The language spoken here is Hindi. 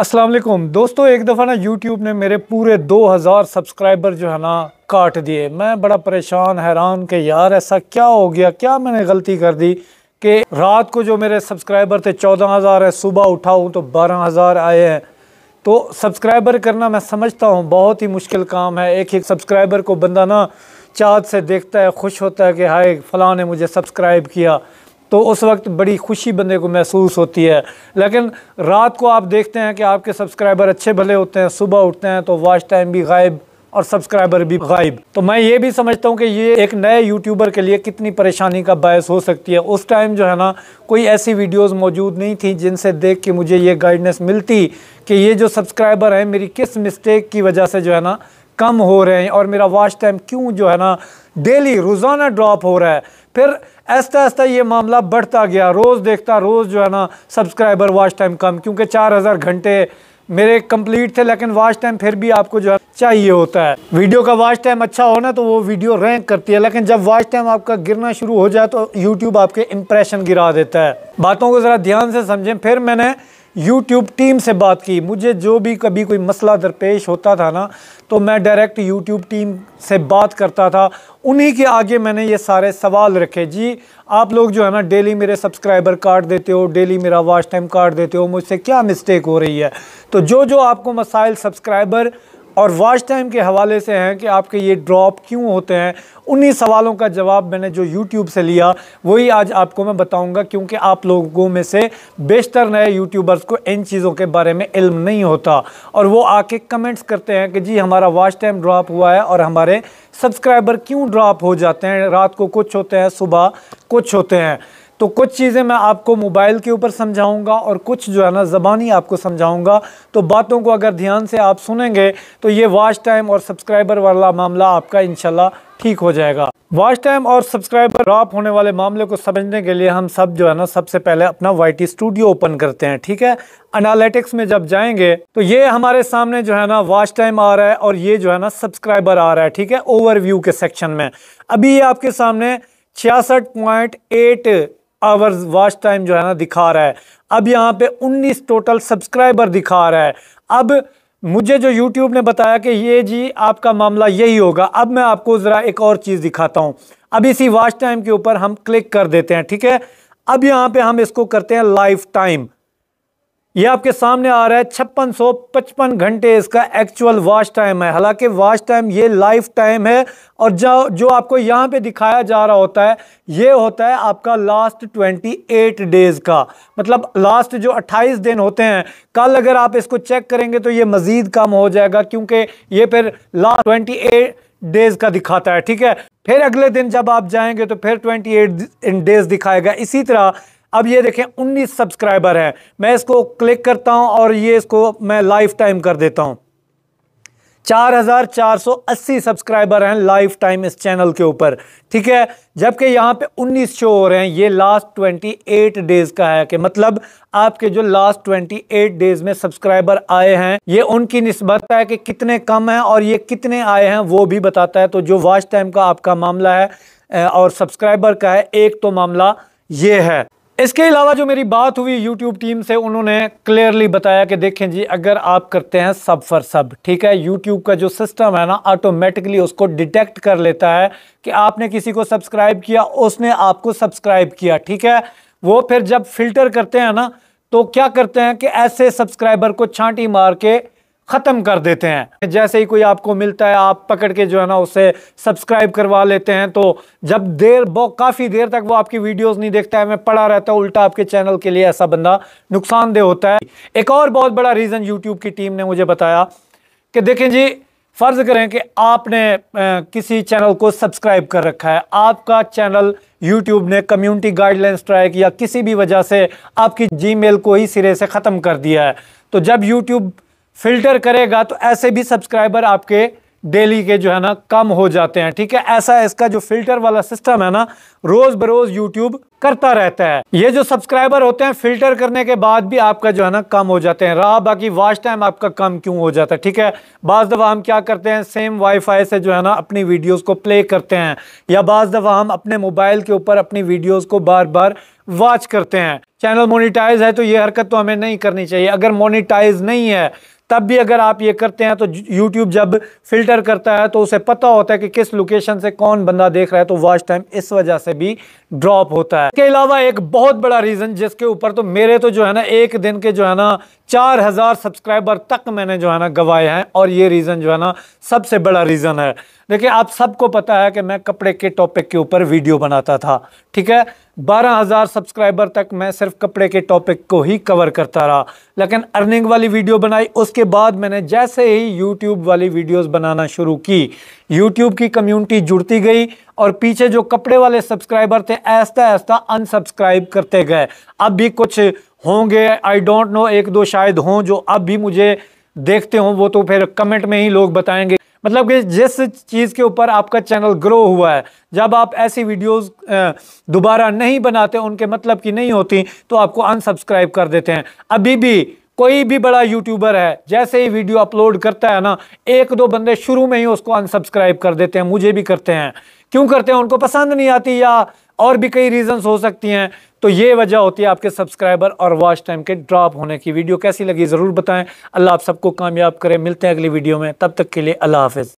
अस्सलाम वालेकुम दोस्तों एक दफ़ा ना यूट्यूब ने मेरे पूरे 2000 सब्सक्राइबर जो है ना काट दिए मैं बड़ा परेशान हैरान कि यार ऐसा क्या हो गया क्या मैंने गलती कर दी कि रात को जो मेरे सब्सक्राइबर थे 14000 है सुबह उठा हूँ तो 12000 आए हैं तो सब्सक्राइबर करना मैं समझता हूँ बहुत ही मुश्किल काम है एक एक सब्सक्राइबर को बंदा ना चाँद से देखता है खुश होता है कि हाय फ़लाँ ने मुझे सब्सक्राइब किया तो उस वक्त बड़ी खुशी बंदे को महसूस होती है लेकिन रात को आप देखते हैं कि आपके सब्सक्राइबर अच्छे भले होते हैं सुबह उठते हैं तो वॉच टाइम भी गायब और सब्सक्राइबर भी गायब तो मैं ये भी समझता हूँ कि ये एक नए यूट्यूबर के लिए कितनी परेशानी का बायस हो सकती है उस टाइम जो है ना कोई ऐसी वीडियोस मौजूद नहीं थी जिनसे देख के मुझे ये गाइडनेस मिलती कि ये जो सब्सक्राइबर हैं मेरी किस मिस्टेक की वजह से जो है ना कम हो रहे हैं और मेरा वॉच टाइम क्यों जो है ना डेली रोज़ाना ड्रॉप हो रहा है फिर आहिस्ता आहिस्ता ये मामला बढ़ता गया रोज़ देखता रोज़ जो है ना सब्सक्राइबर वॉच टाइम कम क्योंकि चार हज़ार घंटे मेरे कंप्लीट थे लेकिन वॉच टाइम फिर भी आपको जो है चाहिए होता है वीडियो का वॉच टाइम अच्छा हो ना तो वो वीडियो रैंक करती है लेकिन जब वॉच टाइम आपका गिरना शुरू हो जाए तो यूट्यूब आपके इंप्रेशन गिरा देता है बातों को ज़रा ध्यान से समझें फिर मैंने यूट्यूब टीम से बात की मुझे जो भी कभी कोई मसला दरपेश होता था ना तो मैं डायरेक्ट यूट्यूब टीम से बात करता था उन्हीं के आगे मैंने ये सारे सवाल रखे जी आप लोग जो है ना डेली मेरे सब्सक्राइबर काट देते हो डेली मेरा वॉच टाइम काट देते हो मुझसे क्या मिस्टेक हो रही है तो जो जो आपको मसाइल सब्सक्राइबर और वॉच टाइम के हवाले से हैं कि आपके ये ड्रॉप क्यों होते हैं उन्हीं सवालों का जवाब मैंने जो यूट्यूब से लिया वही आज आपको मैं बताऊंगा क्योंकि आप लोगों में से बेशतर नए यूट्यूबर्स को इन चीज़ों के बारे में इल्म नहीं होता और वो आके कमेंट्स करते हैं कि जी हमारा वॉच टाइम ड्रॉप हुआ है और हमारे सब्सक्राइबर क्यों ड्रॉप हो जाते हैं रात को कुछ होते हैं सुबह कुछ होते हैं तो कुछ चीज़ें मैं आपको मोबाइल के ऊपर समझाऊंगा और कुछ जो है ना ज़बानी आपको समझाऊंगा तो बातों को अगर ध्यान से आप सुनेंगे तो ये वॉच टाइम और सब्सक्राइबर वाला मामला आपका इनशाला ठीक हो जाएगा वॉच टाइम और सब्सक्राइबर ड्रॉप होने वाले मामले को समझने के लिए हम सब जो है ना सबसे पहले अपना वाई स्टूडियो ओपन करते हैं ठीक है एनालिटिक्स में जब जाएंगे तो ये हमारे सामने जो है ना वॉच टाइम आ रहा है और ये जो है ना सब्सक्राइबर आ रहा है ठीक है ओवरव्यू के सेक्शन में अभी ये आपके सामने छियासठ point eight hours watch time जो है ना दिखा रहा है अब यहाँ पे 19 टोटल सब्सक्राइबर दिखा रहा है अब मुझे जो YouTube ने बताया कि ये जी आपका मामला यही होगा अब मैं आपको ज़रा एक और चीज़ दिखाता हूँ अब इसी वॉच टाइम के ऊपर हम क्लिक कर देते हैं ठीक है अब यहाँ पे हम इसको करते हैं लाइफ टाइम ये आपके सामने आ रहा है छप्पन सौ पचपन घंटे इसका एक्चुअल वॉच टाइम है हालांकि वॉच टाइम ये लाइफ टाइम है और जो जो आपको यहाँ पे दिखाया जा रहा होता है ये होता है आपका लास्ट ट्वेंटी एट डेज़ का मतलब लास्ट जो अट्ठाईस दिन होते हैं कल अगर आप इसको चेक करेंगे तो ये मज़ीद कम हो जाएगा क्योंकि ये फिर लास्ट ट्वेंटी डेज़ का दिखाता है ठीक है फिर अगले दिन जब आप जाएंगे तो फिर ट्वेंटी एट डेज़ दिखाएगा इसी तरह अब ये देखें 19 सब्सक्राइबर हैं मैं इसको क्लिक करता हूं और ये इसको मैं लाइफ टाइम कर देता हूं 4,480 सब्सक्राइबर हैं लाइफ टाइम इस चैनल के ऊपर ठीक है जबकि यहाँ पे 19 शो हो रहे हैं ये लास्ट 28 डेज़ का है कि मतलब आपके जो लास्ट 28 डेज़ में सब्सक्राइबर आए हैं ये उनकी नस्बत है कि कितने कम हैं और ये कितने आए हैं वो भी बताता है तो जो वॉच टाइम का आपका मामला है और सब्सक्राइबर का है एक तो मामला ये है इसके अलावा जो मेरी बात हुई यूट्यूब टीम से उन्होंने क्लियरली बताया कि देखें जी अगर आप करते हैं सब फॉर सब ठीक है यूट्यूब का जो सिस्टम है ना ऑटोमेटिकली उसको डिटेक्ट कर लेता है कि आपने किसी को सब्सक्राइब किया उसने आपको सब्सक्राइब किया ठीक है वो फिर जब फिल्टर करते हैं ना तो क्या करते हैं कि ऐसे सब्सक्राइबर को छांटी मार के ख़त्म कर देते हैं जैसे ही कोई आपको मिलता है आप पकड़ के जो है ना उसे सब्सक्राइब करवा लेते हैं तो जब देर बहुत काफ़ी देर तक वो आपकी वीडियोस नहीं देखता है मैं पड़ा रहता हूँ उल्टा आपके चैनल के लिए ऐसा बंदा नुकसानदेह होता है एक और बहुत बड़ा रीज़न यूट्यूब की टीम ने मुझे बताया कि देखें जी फ़र्ज़ करें कि आपने किसी चैनल को सब्सक्राइब कर रखा है आपका चैनल यूट्यूब ने कम्युनिटी गाइडलाइंस स्ट्राइक या किसी भी वजह से आपकी जी को ही सिरे से ख़त्म कर दिया है तो जब यूट्यूब फिल्टर करेगा तो ऐसे भी सब्सक्राइबर आपके डेली के जो है ना कम हो जाते हैं ठीक है ऐसा इसका जो फिल्टर वाला सिस्टम है ना रोज बरोज यूट्यूब करता रहता है ये जो सब्सक्राइबर होते हैं फिल्टर करने के बाद भी आपका जो है ना कम हो जाते हैं रहा बाकी वॉच टाइम आपका कम क्यों हो जाता है ठीक है बाज़ दफ़ा हम क्या करते हैं सेम वाईफाई से जो है ना अपनी वीडियोस को प्ले करते हैं या बाज़ दफ़ा हम अपने मोबाइल के ऊपर अपनी वीडियोज को बार बार वॉच करते हैं चैनल मोनिटाइज है तो ये हरकत तो हमें नहीं करनी चाहिए अगर मोनिटाइज नहीं है तब भी अगर आप ये करते हैं तो यूट्यूब जब फिल्टर करता है तो उसे पता होता है कि किस लोकेशन से कौन बंदा देख रहा है तो वॉच टाइम इस वजह से भी ड्रॉप होता है इसके अलावा एक बहुत बड़ा रीज़न जिसके ऊपर तो मेरे तो जो है ना एक दिन के जो है ना चार हज़ार सब्सक्राइबर तक मैंने जो है ना गवाए हैं और ये रीज़न जो है ना सबसे बड़ा रीज़न है देखिए आप सबको पता है कि मैं कपड़े के टॉपिक के ऊपर वीडियो बनाता था ठीक है 12000 सब्सक्राइबर तक मैं सिर्फ कपड़े के टॉपिक को ही कवर करता रहा लेकिन अर्निंग वाली वीडियो बनाई उसके बाद मैंने जैसे ही यूट्यूब वाली वीडियोस बनाना शुरू की यूट्यूब की कम्युनिटी जुड़ती गई और पीछे जो कपड़े वाले सब्सक्राइबर थे ऐसा ऐसा अनसब्सक्राइब करते गए अब भी कुछ होंगे आई डोंट नो एक दो शायद हों जो अब भी मुझे देखते हों वो तो फिर कमेंट में ही लोग बताएंगे मतलब कि जिस चीज़ के ऊपर आपका चैनल ग्रो हुआ है जब आप ऐसी वीडियोस दोबारा नहीं बनाते उनके मतलब की नहीं होती तो आपको अनसब्सक्राइब कर देते हैं अभी भी कोई भी बड़ा यूट्यूबर है जैसे ही वीडियो अपलोड करता है ना एक दो बंदे शुरू में ही उसको अनसब्सक्राइब कर देते हैं मुझे भी करते हैं क्यों करते हैं उनको पसंद नहीं आती या और भी कई रीजंस हो सकती हैं तो ये वजह होती है आपके सब्सक्राइबर और वॉच टाइम के ड्रॉप होने की वीडियो कैसी लगी ज़रूर बताएं अल्लाह आप सबको कामयाब करें मिलते हैं अगली वीडियो में तब तक के लिए अल्लाह हाफिज़